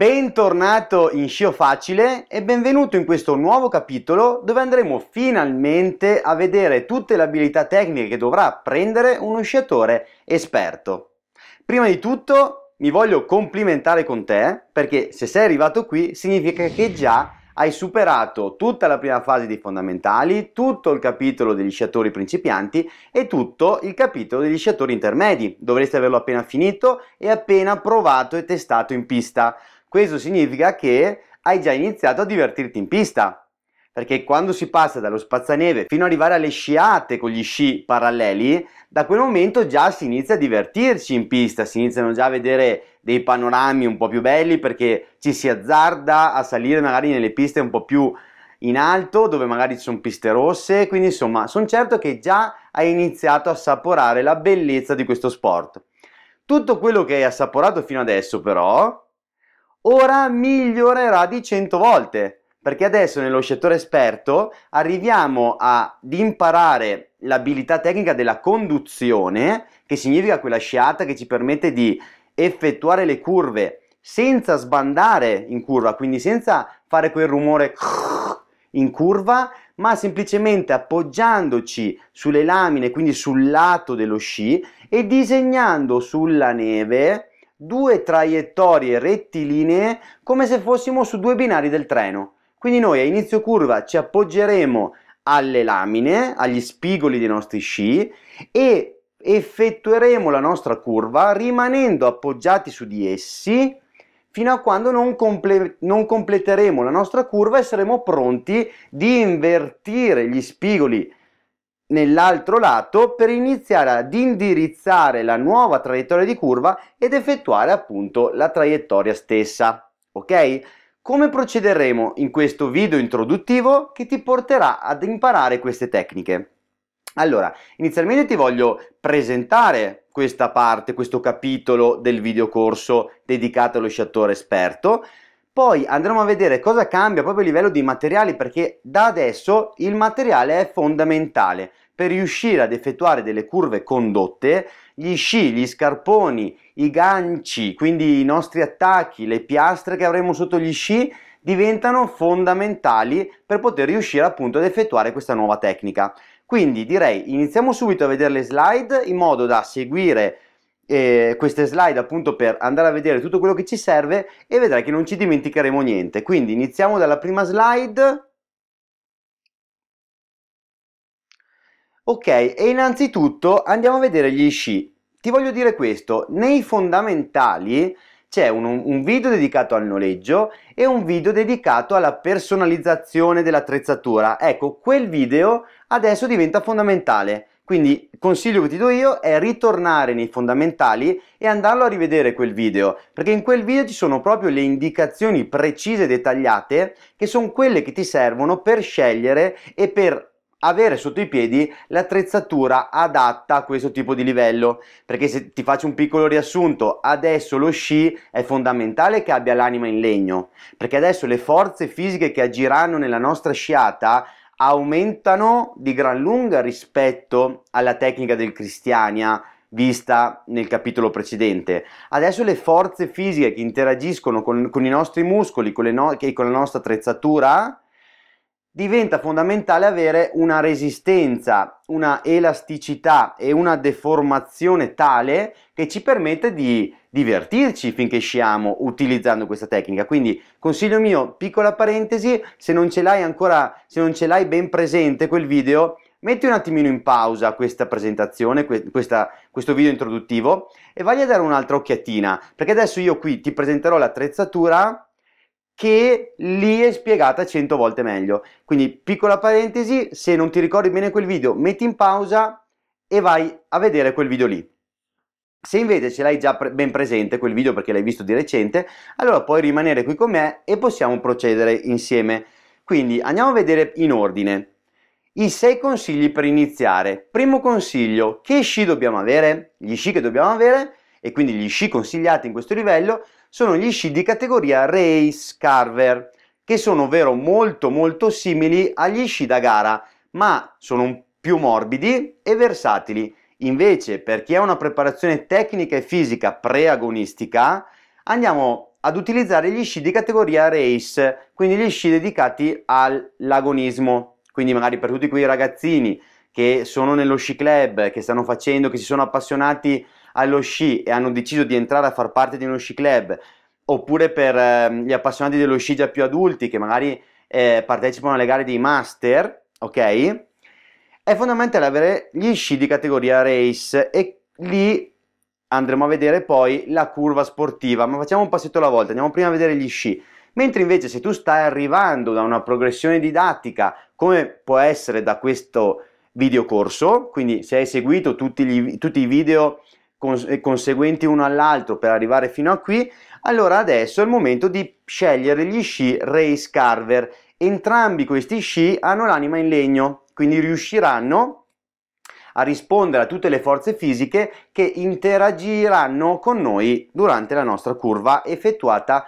Bentornato in Scio Facile e benvenuto in questo nuovo capitolo dove andremo finalmente a vedere tutte le abilità tecniche che dovrà apprendere uno sciatore esperto. Prima di tutto mi voglio complimentare con te perché se sei arrivato qui significa che già hai superato tutta la prima fase dei fondamentali, tutto il capitolo degli sciatori principianti e tutto il capitolo degli sciatori intermedi. Dovresti averlo appena finito e appena provato e testato in pista. Questo significa che hai già iniziato a divertirti in pista. Perché quando si passa dallo spazzaneve fino ad arrivare alle sciate con gli sci paralleli, da quel momento già si inizia a divertirci in pista, si iniziano già a vedere dei panorami un po' più belli perché ci si azzarda a salire magari nelle piste un po' più in alto dove magari ci sono piste rosse, quindi insomma sono certo che già hai iniziato a assaporare la bellezza di questo sport. Tutto quello che hai assaporato fino adesso però ora migliorerà di 100 volte perché adesso nello scettore esperto arriviamo ad imparare l'abilità tecnica della conduzione che significa quella sciata che ci permette di effettuare le curve senza sbandare in curva quindi senza fare quel rumore in curva ma semplicemente appoggiandoci sulle lamine quindi sul lato dello sci e disegnando sulla neve due traiettorie rettilinee come se fossimo su due binari del treno. Quindi noi a inizio curva ci appoggeremo alle lamine, agli spigoli dei nostri sci e effettueremo la nostra curva rimanendo appoggiati su di essi fino a quando non, comple non completeremo la nostra curva e saremo pronti di invertire gli spigoli nell'altro lato per iniziare ad indirizzare la nuova traiettoria di curva ed effettuare appunto la traiettoria stessa. Ok? Come procederemo in questo video introduttivo che ti porterà ad imparare queste tecniche? Allora, inizialmente ti voglio presentare questa parte, questo capitolo del videocorso dedicato allo sciatore esperto, poi andremo a vedere cosa cambia proprio a livello di materiali perché da adesso il materiale è fondamentale per riuscire ad effettuare delle curve condotte, gli sci, gli scarponi, i ganci, quindi i nostri attacchi, le piastre che avremo sotto gli sci diventano fondamentali per poter riuscire appunto ad effettuare questa nuova tecnica. Quindi direi iniziamo subito a vedere le slide in modo da seguire eh, queste slide appunto per andare a vedere tutto quello che ci serve e vedrai che non ci dimenticheremo niente. Quindi iniziamo dalla prima slide Ok, e innanzitutto andiamo a vedere gli sci. Ti voglio dire questo, nei fondamentali c'è un, un, video dedicato al noleggio e un video dedicato alla personalizzazione dell'attrezzatura. Ecco, quel video adesso diventa fondamentale. Quindi il consiglio che ti do io è ritornare nei fondamentali e andarlo a rivedere quel video, perché in quel video ci sono proprio le indicazioni precise e dettagliate che sono quelle che ti servono per scegliere e per avere sotto i piedi l'attrezzatura adatta a questo tipo di livello perché se ti faccio un piccolo riassunto adesso lo sci è fondamentale che abbia l'anima in legno perché adesso le forze fisiche che agiranno nella nostra sciata aumentano di gran lunga rispetto alla tecnica del cristiania vista nel capitolo precedente. Adesso le forze fisiche che interagiscono con, con i nostri muscoli, con, no- con la nostra attrezzatura, diventa fondamentale avere una resistenza, una elasticità e una deformazione tale che ci permette di divertirci finché sciamo utilizzando questa tecnica. Quindi consiglio mio, piccola parentesi, se non ce l'hai ancora, se non ce l'hai ben presente quel video, metti un attimino in pausa questa presentazione, questa, questo video introduttivo e vai a dare un'altra occhiatina, perché adesso io qui ti presenterò l'attrezzatura che lì è spiegata 100 volte meglio. Quindi piccola parentesi, se non ti ricordi bene quel video, metti in pausa e vai a vedere quel video lì. Se invece ce l'hai già pre- ben presente quel video perché l'hai visto di recente, allora puoi rimanere qui con me e possiamo procedere insieme. Quindi andiamo a vedere in ordine. I sei consigli per iniziare. Primo consiglio, che sci dobbiamo avere? Gli sci che dobbiamo avere e quindi gli sci consigliati in questo livello sono gli sci di categoria Race Carver, che sono ovvero molto molto simili agli sci da gara, ma sono più morbidi e versatili. Invece, per chi ha una preparazione tecnica e fisica preagonistica, andiamo ad utilizzare gli sci di categoria race, quindi gli sci dedicati all'agonismo. Quindi magari per tutti quei ragazzini che sono nello sci club, che stanno facendo, che si sono appassionati allo sci e hanno deciso di entrare a far parte di uno sci club, oppure per eh, gli appassionati dello sci già più adulti che magari eh, partecipano alle gare dei master, ok? È fondamentale avere gli sci di categoria race e lì andremo a vedere poi la curva sportiva, ma facciamo un passetto alla volta, andiamo prima a vedere gli sci. Mentre invece se tu stai arrivando da una progressione didattica, come può essere da questo videocorso, quindi se hai seguito tutti, gli, tutti i video conseguenti uno all'altro per arrivare fino a qui, allora adesso è il momento di scegliere gli sci Race Carver. Entrambi questi sci hanno l'anima in legno, quindi riusciranno a rispondere a tutte le forze fisiche che interagiranno con noi durante la nostra curva effettuata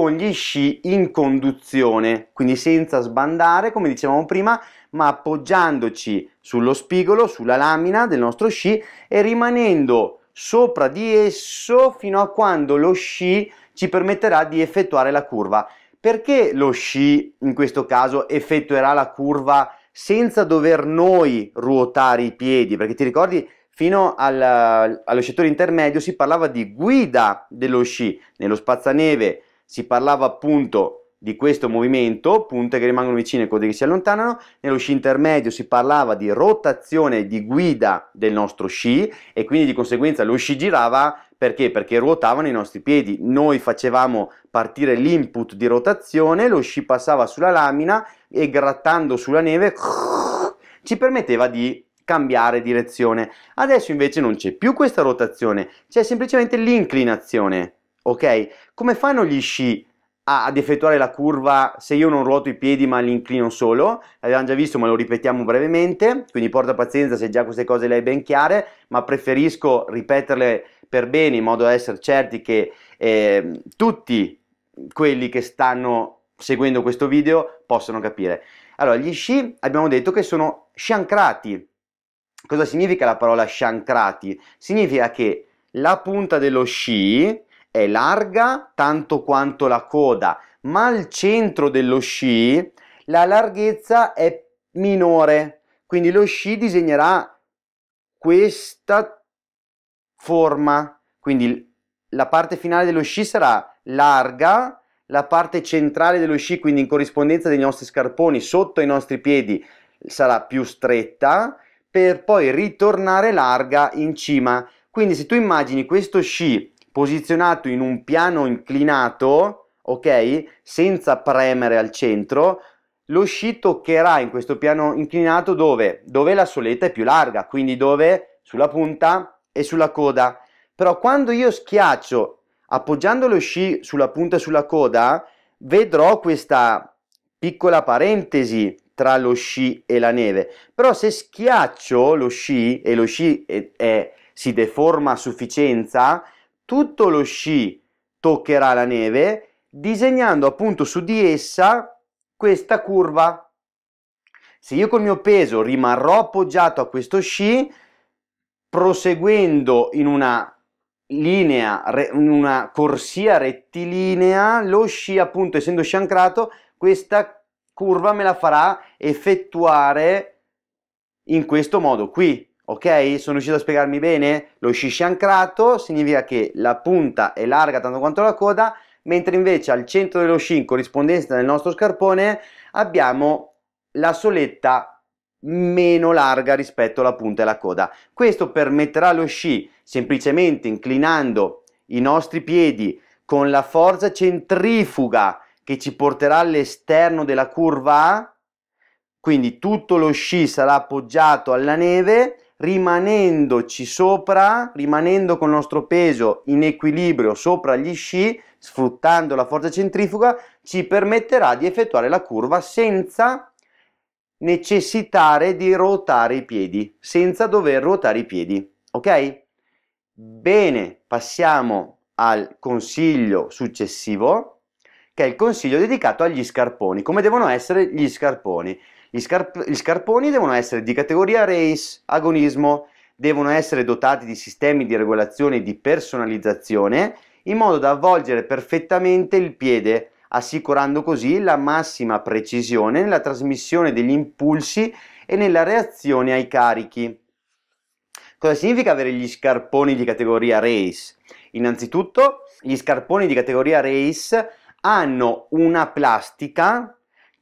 con gli sci in conduzione, quindi senza sbandare, come dicevamo prima, ma appoggiandoci sullo spigolo, sulla lamina del nostro sci e rimanendo sopra di esso fino a quando lo sci ci permetterà di effettuare la curva. Perché lo sci in questo caso effettuerà la curva senza dover noi ruotare i piedi? Perché ti ricordi fino al, allo scettore intermedio si parlava di guida dello sci nello spazzaneve si parlava appunto di questo movimento, punte che rimangono vicine e code che si allontanano, nello sci intermedio si parlava di rotazione di guida del nostro sci e quindi di conseguenza lo sci girava perché? Perché ruotavano i nostri piedi, noi facevamo partire l'input di rotazione, lo sci passava sulla lamina e grattando sulla neve ci permetteva di cambiare direzione. Adesso invece non c'è più questa rotazione, c'è semplicemente l'inclinazione ok? Come fanno gli sci ad effettuare la curva se io non ruoto i piedi ma li inclino solo, l'abbiamo già visto ma lo ripetiamo brevemente, quindi porta pazienza se già queste cose le hai ben chiare, ma preferisco ripeterle per bene in modo da essere certi che eh, tutti quelli che stanno seguendo questo video possano capire. Allora, gli sci abbiamo detto che sono sciancrati. Cosa significa la parola sciancrati? Significa che la punta dello sci è larga tanto quanto la coda, ma al centro dello sci la larghezza è minore. Quindi lo sci disegnerà questa forma. Quindi la parte finale dello sci sarà larga, la parte centrale dello sci, quindi in corrispondenza dei nostri scarponi sotto ai nostri piedi, sarà più stretta per poi ritornare larga in cima. Quindi se tu immagini questo sci posizionato in un piano inclinato, ok? Senza premere al centro, lo sci toccherà in questo piano inclinato dove? Dove la soletta è più larga, quindi dove? Sulla punta e sulla coda. Però quando io schiaccio appoggiando lo sci sulla punta e sulla coda, vedrò questa piccola parentesi tra lo sci e la neve. Però se schiaccio lo sci e lo sci è, è, si deforma a sufficienza, tutto lo sci toccherà la neve disegnando appunto su di essa questa curva. Se io col mio peso rimarrò appoggiato a questo sci, proseguendo in una linea, in una corsia rettilinea, lo sci appunto essendo sci ancrato, questa curva me la farà effettuare in questo modo qui ok? Sono riuscito a spiegarmi bene? Lo scisci ancrato significa che la punta è larga tanto quanto la coda, mentre invece al centro dello sci, in corrispondenza del nostro scarpone, abbiamo la soletta meno larga rispetto alla punta e alla coda. Questo permetterà allo sci, semplicemente inclinando i nostri piedi con la forza centrifuga che ci porterà all'esterno della curva A, quindi tutto lo sci sarà appoggiato alla neve rimanendoci sopra, rimanendo con il nostro peso in equilibrio sopra gli sci, sfruttando la forza centrifuga, ci permetterà di effettuare la curva senza necessitare di ruotare i piedi, senza dover ruotare i piedi, ok? Bene, passiamo al consiglio successivo, che è il consiglio dedicato agli scarponi, come devono essere gli scarponi. Gli, scarp- gli scarponi devono essere di categoria race, agonismo, devono essere dotati di sistemi di regolazione e di personalizzazione in modo da avvolgere perfettamente il piede, assicurando così la massima precisione nella trasmissione degli impulsi e nella reazione ai carichi. Cosa significa avere gli scarponi di categoria race? Innanzitutto, gli scarponi di categoria race hanno una plastica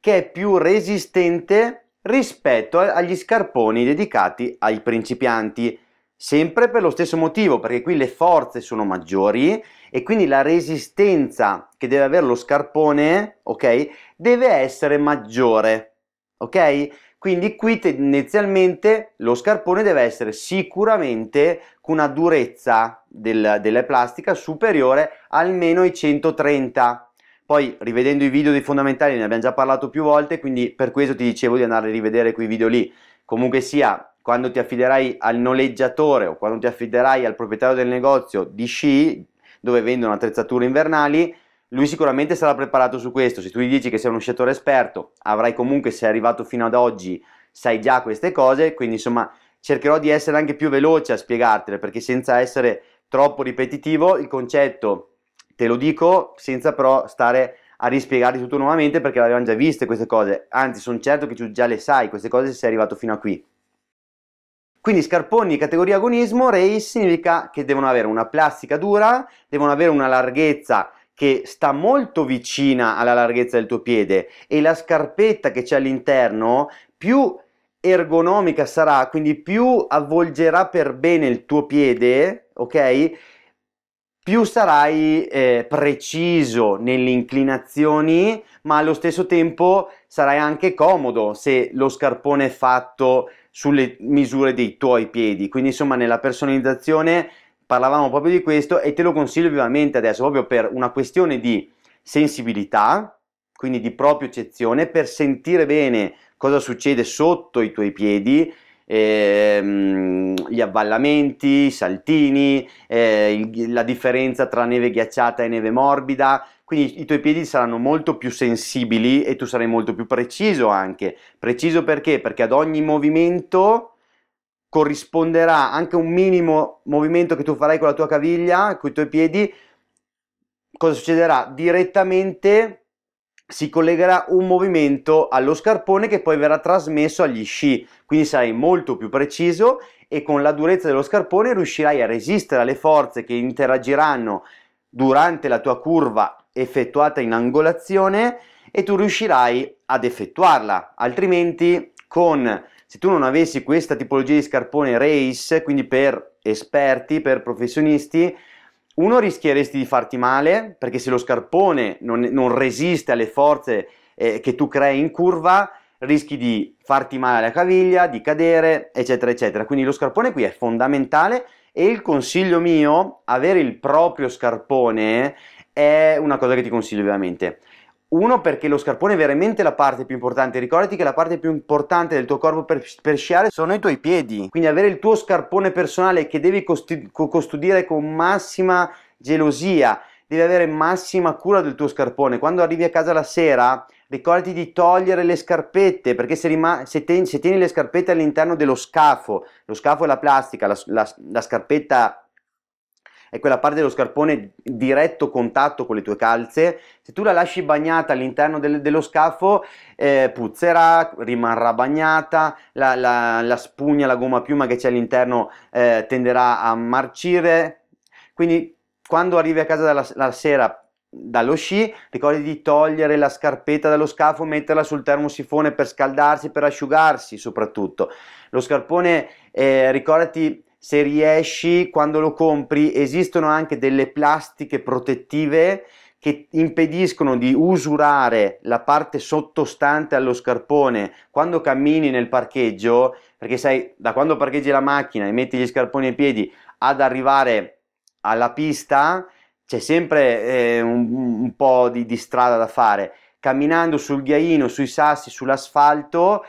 che è più resistente rispetto agli scarponi dedicati ai principianti, sempre per lo stesso motivo, perché qui le forze sono maggiori e quindi la resistenza che deve avere lo scarpone, ok, deve essere maggiore, ok? Quindi qui tendenzialmente lo scarpone deve essere sicuramente con una durezza del, della plastica superiore almeno ai 130 poi rivedendo i video dei fondamentali ne abbiamo già parlato più volte, quindi per questo ti dicevo di andare a rivedere quei video lì. Comunque sia, quando ti affiderai al noleggiatore o quando ti affiderai al proprietario del negozio di sci, dove vendono attrezzature invernali, lui sicuramente sarà preparato su questo. Se tu gli dici che sei uno sciatore esperto, avrai comunque, se è arrivato fino ad oggi, sai già queste cose, quindi insomma cercherò di essere anche più veloce a spiegartele, perché senza essere troppo ripetitivo il concetto Te lo dico senza però stare a rispiegarti tutto nuovamente perché le già viste queste cose, anzi sono certo che tu già le sai queste cose se sei arrivato fino a qui. Quindi scarponi categoria agonismo race significa che devono avere una plastica dura, devono avere una larghezza che sta molto vicina alla larghezza del tuo piede e la scarpetta che c'è all'interno più ergonomica sarà, quindi più avvolgerà per bene il tuo piede, ok? più sarai eh, preciso nelle inclinazioni, ma allo stesso tempo sarai anche comodo se lo scarpone è fatto sulle misure dei tuoi piedi. Quindi, insomma, nella personalizzazione parlavamo proprio di questo e te lo consiglio vivamente adesso, proprio per una questione di sensibilità, quindi di propria eccezione, per sentire bene cosa succede sotto i tuoi piedi, ehm, gli avvallamenti, i saltini, eh, il, la differenza tra neve ghiacciata e neve morbida, quindi i tuoi piedi saranno molto più sensibili e tu sarai molto più preciso anche. Preciso perché? Perché ad ogni movimento corrisponderà anche un minimo movimento che tu farai con la tua caviglia, con i tuoi piedi, cosa succederà? Direttamente si collegherà un movimento allo scarpone che poi verrà trasmesso agli sci, quindi sarai molto più preciso e con la durezza dello scarpone riuscirai a resistere alle forze che interagiranno durante la tua curva effettuata in angolazione e tu riuscirai ad effettuarla, altrimenti con se tu non avessi questa tipologia di scarpone race, quindi per esperti, per professionisti, uno rischieresti di farti male, perché se lo scarpone non, non resiste alle forze eh, che tu crei in curva, rischi di farti male alla caviglia, di cadere, eccetera, eccetera. Quindi lo scarpone qui è fondamentale e il consiglio mio, avere il proprio scarpone è una cosa che ti consiglio ovviamente. Uno, perché lo scarpone è veramente la parte più importante. Ricordati che la parte più importante del tuo corpo per, per sciare sono i tuoi piedi. Quindi avere il tuo scarpone personale che devi costi- custodire con massima gelosia. Devi avere massima cura del tuo scarpone. Quando arrivi a casa la sera, ricordati di togliere le scarpette perché se, se, ten- se tieni le scarpette all'interno dello scafo, lo scafo è la plastica, la, la, la scarpetta è quella parte dello scarpone diretto contatto con le tue calze, se tu la lasci bagnata all'interno del, dello scafo eh, puzzerà, rimarrà bagnata, la, la, la, spugna, la gomma piuma che c'è all'interno eh, tenderà a marcire, quindi quando arrivi a casa dalla, la sera dallo sci, ricordi di togliere la scarpetta dallo scafo, metterla sul termosifone per scaldarsi, per asciugarsi soprattutto. Lo scarpone, eh, ricordati se riesci, quando lo compri, esistono anche delle plastiche protettive che impediscono di usurare la parte sottostante allo scarpone quando cammini nel parcheggio, perché sai, da quando parcheggi la macchina e metti gli scarponi ai piedi ad arrivare alla pista, c'è sempre eh, un, un, po' di, di strada da fare. Camminando sul ghiaino, sui sassi, sull'asfalto,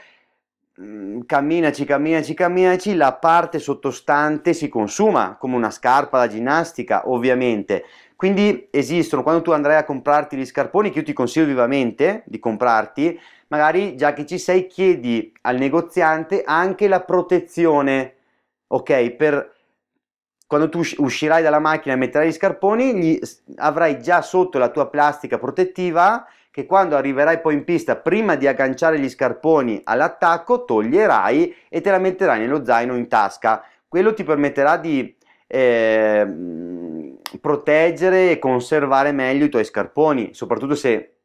Mm, camminaci, camminaci, camminaci, la parte sottostante si consuma come una scarpa da ginnastica, ovviamente. Quindi esistono, quando tu andrai a comprarti gli scarponi, che io ti consiglio vivamente di comprarti, magari già che ci sei chiedi al negoziante anche la protezione, ok? Per quando tu uscirai dalla macchina e metterai gli scarponi, gli, avrai già sotto la tua plastica protettiva che quando arriverai poi in pista, prima di agganciare gli scarponi all'attacco, toglierai e te la metterai nello zaino in tasca. Quello ti permetterà di eh, proteggere e conservare meglio i tuoi scarponi, soprattutto se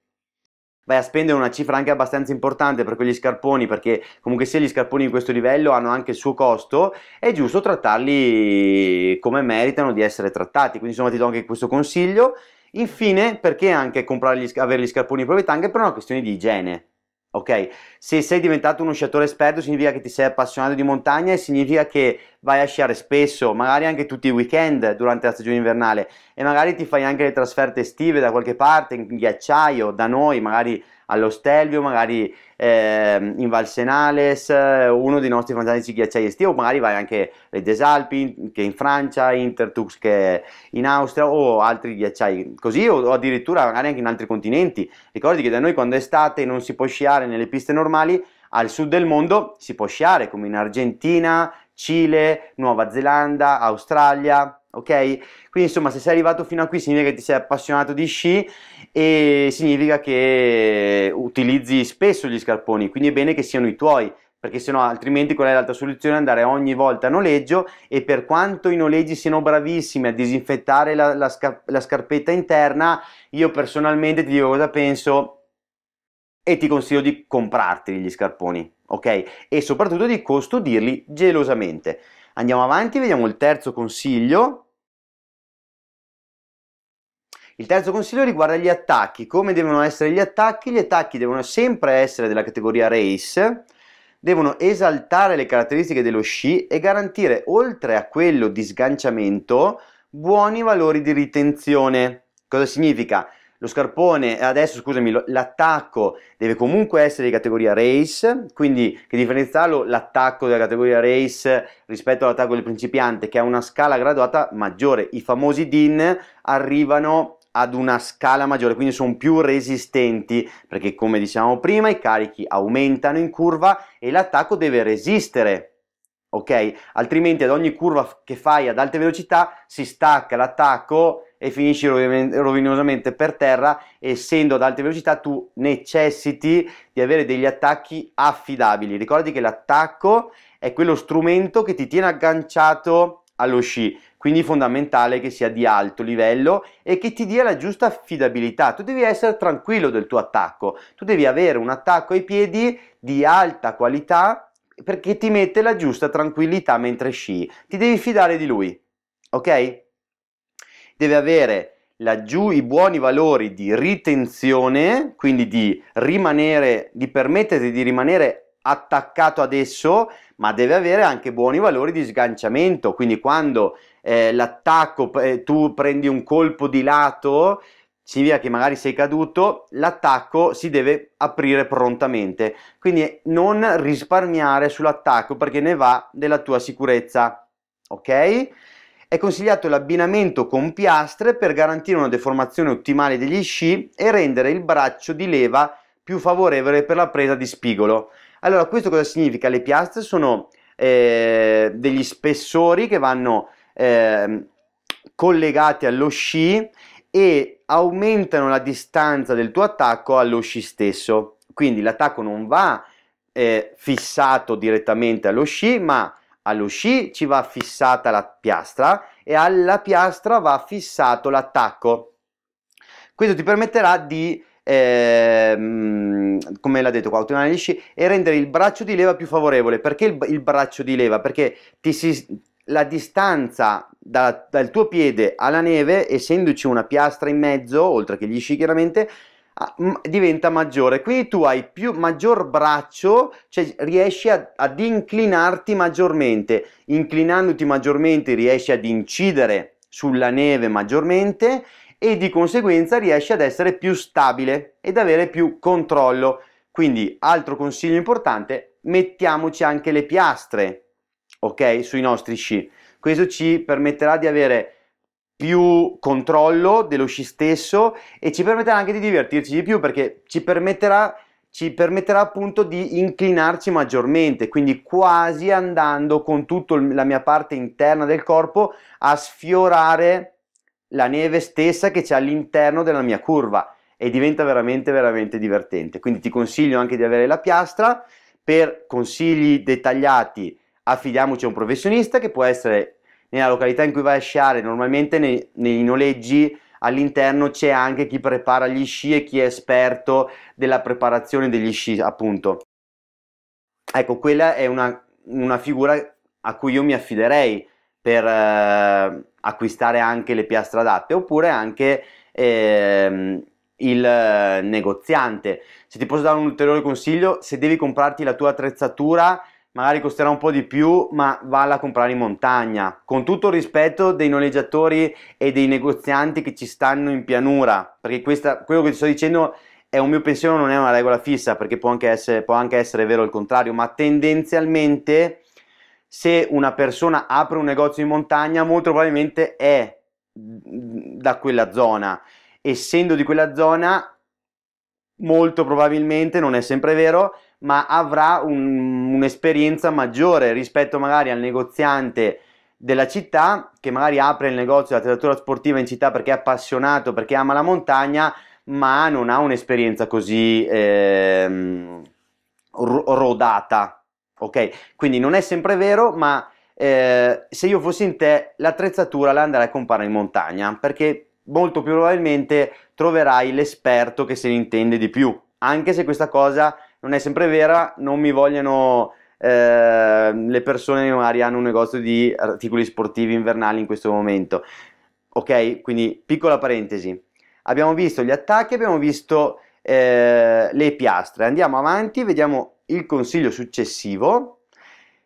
vai a spendere una cifra anche abbastanza importante per quegli scarponi, perché comunque sia gli scarponi di questo livello hanno anche il suo costo, è giusto trattarli come meritano di essere trattati. Quindi insomma ti do anche questo consiglio. Infine, perché anche comprare gli, avere gli scarponi propri proprietà? Anche per una questione di igiene. Ok, se sei diventato uno sciatore esperto significa che ti sei appassionato di montagna e significa che vai a sciare spesso, magari anche tutti i weekend durante la stagione invernale e magari ti fai anche le trasferte estive da qualche parte, in ghiacciaio, da noi, magari allo Stelvio, magari eh, in Valsenales, uno dei nostri fantastici ghiacciai estivi, o magari vai anche alle Desalpi, che è in Francia, Intertux che è in Austria, o altri ghiacciai così, o, o addirittura magari anche in altri continenti. Ricordi che da noi quando è estate non si può sciare nelle piste normali, al sud del mondo si può sciare, come in Argentina, Cile, Nuova Zelanda, Australia, ok? Quindi insomma se sei arrivato fino a qui significa che ti sei appassionato di sci e significa che utilizzi spesso gli scarponi, quindi è bene che siano i tuoi perché sennò altrimenti qual è l'altra soluzione? Andare ogni volta a noleggio e per quanto i noleggi siano bravissimi a disinfettare la, la, sca la scarpetta interna, io personalmente ti dico cosa penso e ti consiglio di comprarti gli scarponi, ok? E soprattutto di custodirli gelosamente. Andiamo avanti, vediamo il terzo consiglio. Il terzo consiglio riguarda gli attacchi. Come devono essere gli attacchi? Gli attacchi devono sempre essere della categoria race, devono esaltare le caratteristiche dello sci e garantire, oltre a quello di sganciamento, buoni valori di ritenzione. Cosa significa? lo scarpone, adesso scusami, l'attacco deve comunque essere di categoria race, quindi che differenziarlo l'attacco della categoria race rispetto all'attacco del principiante che ha una scala graduata maggiore, i famosi DIN arrivano ad una scala maggiore, quindi sono più resistenti perché come dicevamo prima i carichi aumentano in curva e l'attacco deve resistere ok? Altrimenti ad ogni curva che fai ad alte velocità si stacca l'attacco e finisci rovinosamente per terra, essendo ad alte velocità tu necessiti di avere degli attacchi affidabili. Ricordi che l'attacco è quello strumento che ti tiene agganciato allo sci, quindi è fondamentale che sia di alto livello e che ti dia la giusta affidabilità. Tu devi essere tranquillo del tuo attacco, tu devi avere un attacco ai piedi di alta qualità perché ti mette la giusta tranquillità mentre sci. Ti devi fidare di lui, ok? deve avere laggiù i buoni valori di ritenzione, quindi di rimanere, di permetterti di rimanere attaccato ad esso, ma deve avere anche buoni valori di sganciamento, quindi quando eh, l'attacco, eh, tu prendi un colpo di lato, significa che magari sei caduto, l'attacco si deve aprire prontamente, quindi non risparmiare sull'attacco perché ne va della tua sicurezza, ok? È consigliato l'abbinamento con piastre per garantire una deformazione ottimale degli sci e rendere il braccio di leva più favorevole per la presa di spigolo. Allora, questo cosa significa? Le piastre sono eh, degli spessori che vanno eh, collegati allo sci e aumentano la distanza del tuo attacco allo sci stesso. Quindi l'attacco non va eh, fissato direttamente allo sci, ma allo ci va fissata la piastra e alla piastra va fissato l'attacco. Questo ti permetterà di, eh, come l'ha detto qua, ottenere gli sci e rendere il braccio di leva più favorevole. Perché il, il braccio di leva? Perché si, la distanza da, dal tuo piede alla neve, essendoci una piastra in mezzo, oltre che gli sci chiaramente, Ah, diventa maggiore quindi tu hai più maggior braccio cioè riesci a, ad inclinarti maggiormente inclinandoti maggiormente riesci ad incidere sulla neve maggiormente e di conseguenza riesci ad essere più stabile ed avere più controllo quindi altro consiglio importante mettiamoci anche le piastre ok sui nostri sci questo ci permetterà di avere più controllo dello sci stesso e ci permetterà anche di divertirci di più perché ci permetterà, ci permetterà appunto di inclinarci maggiormente, quindi quasi andando con tutta la mia parte interna del corpo a sfiorare la neve stessa che c'è all'interno della mia curva e diventa veramente veramente divertente. Quindi ti consiglio anche di avere la piastra per consigli dettagliati affidiamoci a un professionista che può essere nella località in cui vai a sciare, normalmente nei, nei noleggi all'interno c'è anche chi prepara gli sci e chi è esperto della preparazione degli sci, appunto. Ecco, quella è una, una figura a cui io mi affiderei per eh, acquistare anche le piastre adatte, oppure anche ehm, eh, il negoziante. Se ti posso dare un ulteriore consiglio, se devi comprarti la tua attrezzatura, magari costerà un po' di più, ma valla a comprare in montagna. Con tutto il rispetto dei noleggiatori e dei negozianti che ci stanno in pianura, perché questa, quello che ti sto dicendo è un mio pensiero, non è una regola fissa, perché può anche essere, può anche essere vero il contrario, ma tendenzialmente se una persona apre un negozio in montagna, molto probabilmente è da quella zona. Essendo di quella zona, molto probabilmente, non è sempre vero, ma avrà un un'esperienza maggiore rispetto magari al negoziante della città che magari apre il negozio di attrezzatura sportiva in città perché è appassionato, perché ama la montagna, ma non ha un'esperienza così eh, rodata. Ok? Quindi non è sempre vero, ma eh, se io fossi in te, l'attrezzatura la andrei a comprare in montagna perché molto più probabilmente troverai l'esperto che se ne intende di più, anche se questa cosa non è sempre vera, non mi vogliono eh, le persone che magari hanno un negozio di articoli sportivi invernali in questo momento. Ok, quindi piccola parentesi. Abbiamo visto gli attacchi, abbiamo visto eh, le piastre. Andiamo avanti, vediamo il consiglio successivo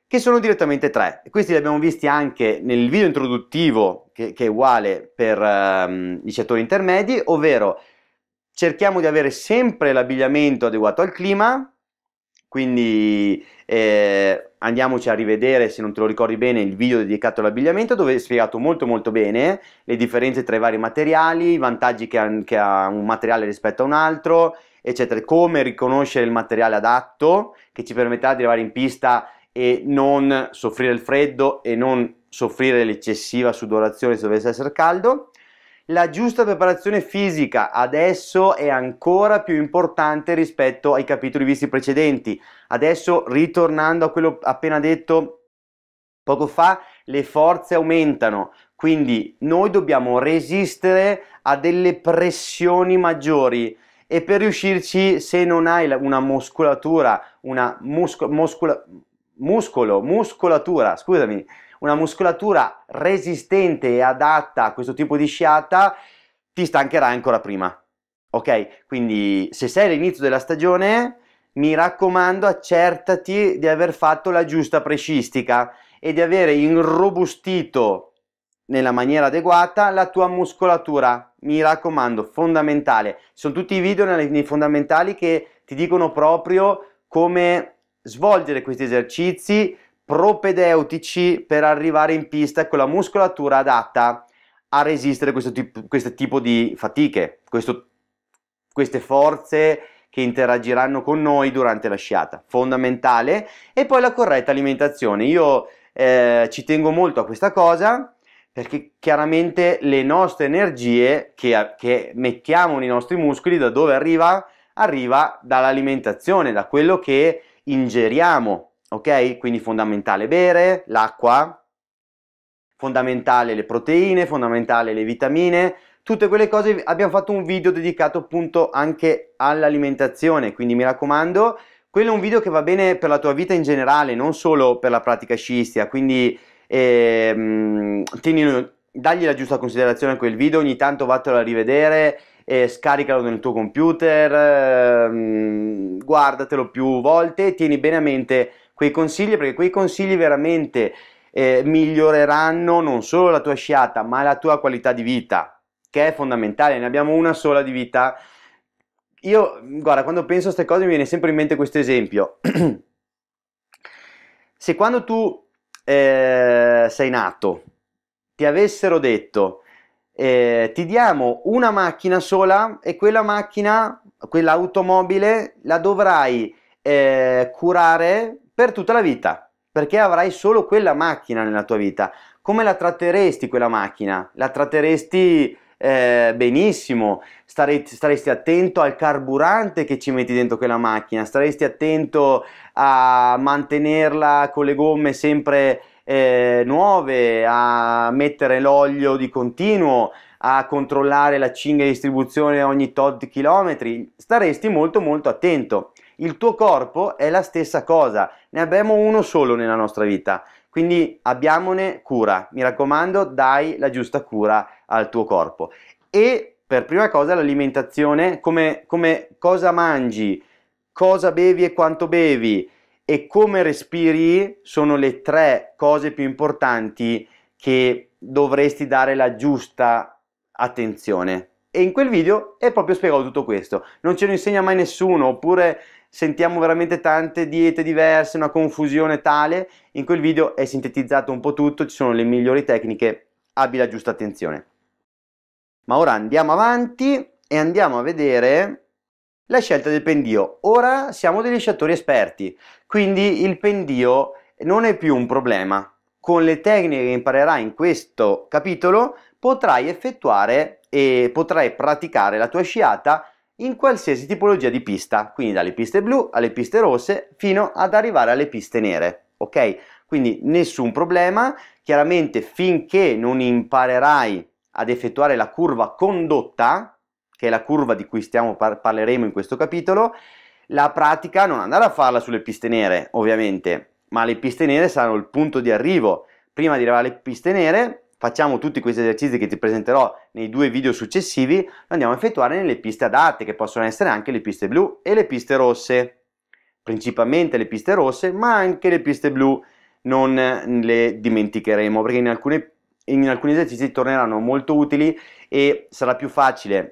che sono direttamente tre. Questi li abbiamo visti anche nel video introduttivo che, che è uguale per um, ehm, i settori intermedi, ovvero cerchiamo di avere sempre l'abbigliamento adeguato al clima, quindi eh, andiamoci a rivedere, se non te lo ricordi bene, il video dedicato all'abbigliamento dove è spiegato molto molto bene le differenze tra i vari materiali, i vantaggi che ha, che ha un materiale rispetto a un altro, eccetera, come riconoscere il materiale adatto che ci permetterà di arrivare in pista e non soffrire il freddo e non soffrire l'eccessiva sudorazione se dovesse essere caldo la giusta preparazione fisica adesso è ancora più importante rispetto ai capitoli visti precedenti. Adesso, ritornando a quello appena detto poco fa, le forze aumentano, quindi noi dobbiamo resistere a delle pressioni maggiori e per riuscirci, se non hai una muscolatura, una musco, muscola, muscolo, muscolatura, scusami, una muscolatura resistente e adatta a questo tipo di sciata ti stancherai ancora prima. Ok? Quindi se sei all'inizio della stagione, mi raccomando, accertati di aver fatto la giusta prescistica e di avere irrobustito nella maniera adeguata la tua muscolatura. Mi raccomando, fondamentale. Ci sono tutti i video nei fondamentali che ti dicono proprio come svolgere questi esercizi propedeutici per arrivare in pista con la muscolatura adatta a resistere questo tipo, questo tipo di fatiche, questo, queste forze che interagiranno con noi durante la sciata, fondamentale, e poi la corretta alimentazione. Io eh, ci tengo molto a questa cosa perché chiaramente le nostre energie che, che mettiamo nei nostri muscoli, da dove arriva? Arriva dall'alimentazione, da quello che ingeriamo, ok? Quindi fondamentale bere l'acqua, fondamentale le proteine, fondamentale le vitamine, tutte quelle cose abbiamo fatto un video dedicato appunto anche all'alimentazione, quindi mi raccomando, quello è un video che va bene per la tua vita in generale, non solo per la pratica sciistica, quindi ehm, tienilo, dagli la giusta considerazione a quel video, ogni tanto vattelo a rivedere, eh, scaricalo nel tuo computer, ehm, guardatelo più volte, tieni bene a mente quei consigli perché quei consigli veramente eh, miglioreranno non solo la tua sciata ma la tua qualità di vita che è fondamentale, ne abbiamo una sola di vita. Io, guarda, quando penso a queste cose mi viene sempre in mente questo esempio. Se quando tu eh, sei nato ti avessero detto eh, ti diamo una macchina sola e quella macchina, quell'automobile la dovrai eh, curare per tutta la vita, perché avrai solo quella macchina nella tua vita. Come la tratteresti quella macchina? La tratteresti eh, benissimo, Stare, staresti attento al carburante che ci metti dentro quella macchina, staresti attento a mantenerla con le gomme sempre eh, nuove, a mettere l'olio di continuo, a controllare la cinghia di distribuzione ogni tot chilometri, staresti molto molto attento. Il tuo corpo è la stessa cosa, ne abbiamo uno solo nella nostra vita, quindi abbiamone cura. Mi raccomando, dai la giusta cura al tuo corpo. E per prima cosa l'alimentazione, come, come cosa mangi, cosa bevi e quanto bevi e come respiri sono le tre cose più importanti che dovresti dare la giusta attenzione. E in quel video è proprio spiegato tutto questo. Non ce lo insegna mai nessuno, oppure sentiamo veramente tante diete diverse, una confusione tale. In quel video è sintetizzato un po' tutto, ci sono le migliori tecniche, abbi la giusta attenzione. Ma ora andiamo avanti e andiamo a vedere la scelta del pendio. Ora siamo degli sciatori esperti, quindi il pendio non è più un problema. Con le tecniche che imparerai in questo capitolo potrai effettuare e potrai praticare la tua sciata in qualsiasi tipologia di pista, quindi dalle piste blu alle piste rosse fino ad arrivare alle piste nere, ok? Quindi nessun problema, chiaramente finché non imparerai ad effettuare la curva condotta, che è la curva di cui stiamo par- parleremo in questo capitolo, la pratica non andare a farla sulle piste nere, ovviamente, ma le piste nere saranno il punto di arrivo. Prima di arrivare alle piste nere facciamo tutti questi esercizi che ti presenterò nei due video successivi, lo andiamo a effettuare nelle piste adatte, che possono essere anche le piste blu e le piste rosse, principalmente le piste rosse, ma anche le piste blu non le dimenticheremo, perché in, alcune, in alcuni esercizi torneranno molto utili e sarà più facile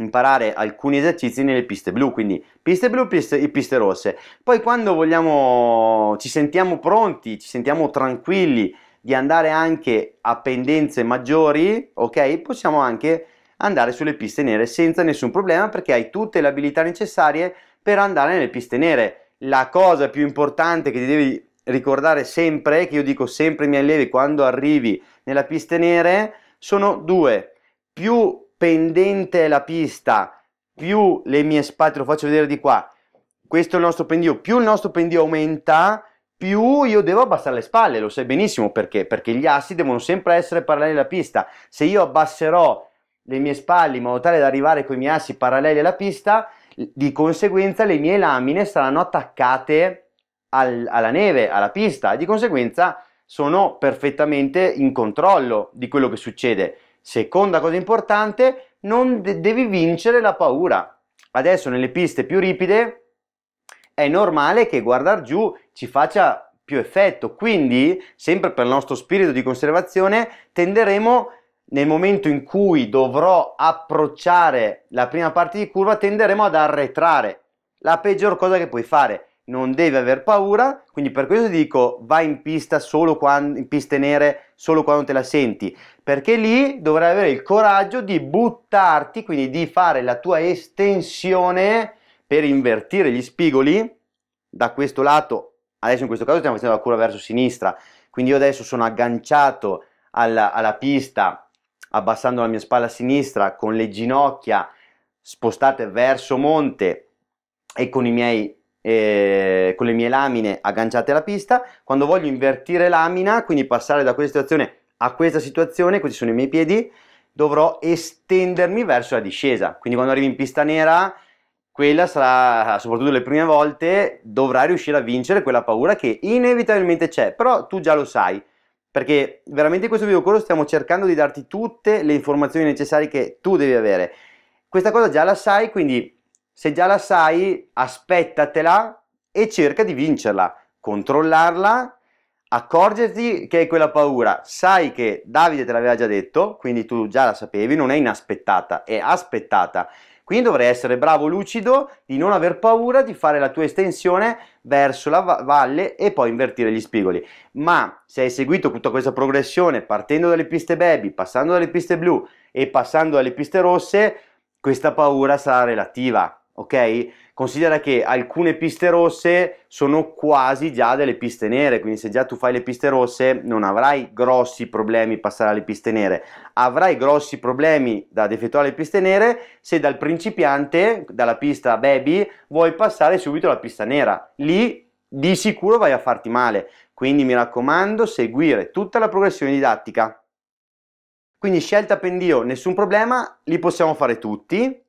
imparare alcuni esercizi nelle piste blu, quindi piste blu piste, e piste rosse. Poi quando vogliamo, ci sentiamo pronti, ci sentiamo tranquilli, di andare anche a pendenze maggiori, ok? Possiamo anche andare sulle piste nere senza nessun problema perché hai tutte le abilità necessarie per andare nelle piste nere. La cosa più importante che ti devi ricordare sempre, che io dico sempre ai miei allievi quando arrivi nella pista nere, sono due. Più pendente è la pista, più le mie spalle, lo faccio vedere di qua, questo è il nostro pendio, più il nostro pendio aumenta, più io devo abbassare le spalle, lo sai benissimo perché, perché gli assi devono sempre essere paralleli alla pista. Se io abbasserò le mie spalle in modo tale da arrivare con i miei assi paralleli alla pista, di conseguenza le mie lamine saranno attaccate al, alla neve, alla pista, di conseguenza sono perfettamente in controllo di quello che succede. Seconda cosa importante, non de- devi vincere la paura. Adesso nelle piste più ripide è normale che guardare giù ci faccia più effetto. Quindi, sempre per il nostro spirito di conservazione, tenderemo nel momento in cui dovrò approcciare la prima parte di curva, tenderemo ad arretrare. La peggior cosa che puoi fare non devi aver paura, quindi per questo ti dico vai in pista solo quando, in piste nere solo quando te la senti, perché lì dovrai avere il coraggio di buttarti, quindi di fare la tua estensione per invertire gli spigoli da questo lato adesso in questo caso stiamo facendo la curva verso sinistra, quindi io adesso sono agganciato alla, alla pista abbassando la mia spalla a sinistra con le ginocchia spostate verso monte e con, miei, eh, con le mie lamine agganciate alla pista, quando voglio invertire lamina, quindi passare da questa situazione a questa situazione, questi sono i miei piedi, dovrò estendermi verso la discesa. Quindi quando arrivi in pista nera quella sarà, soprattutto le prime volte, dovrà riuscire a vincere quella paura che inevitabilmente c'è, però tu già lo sai, perché veramente in questo videocorso stiamo cercando di darti tutte le informazioni necessarie che tu devi avere. Questa cosa già la sai, quindi se già la sai, aspettatela e cerca di vincerla, controllarla accorgerti che hai quella paura, sai che Davide te l'aveva già detto, quindi tu già la sapevi, non è inaspettata, è aspettata quindi dovrai essere bravo, lucido, di non aver paura di fare la tua estensione verso la valle e poi invertire gli spigoli. Ma se hai seguito tutta questa progressione partendo dalle piste baby, passando dalle piste blu e passando dalle piste rosse, questa paura sarà relativa, ok? considera che alcune piste rosse sono quasi già delle piste nere, quindi se già tu fai le piste rosse non avrai grossi problemi passare alle piste nere, avrai grossi problemi da effettuare le piste nere se dal principiante, dalla pista baby, vuoi passare subito alla pista nera, lì di sicuro vai a farti male, quindi mi raccomando seguire tutta la progressione didattica. Quindi scelta pendio, nessun problema, li possiamo fare tutti,